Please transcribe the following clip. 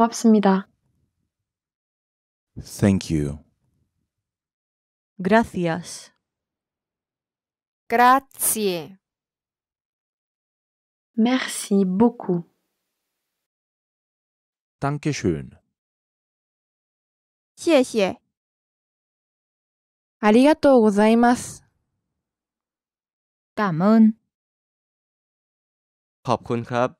고맙습니다. Thank you. Gracias. Grazie. Merci beaucoup. Danke Dankeschön. 谢谢。ありがとうございます。感恩。ขอบคุณครับ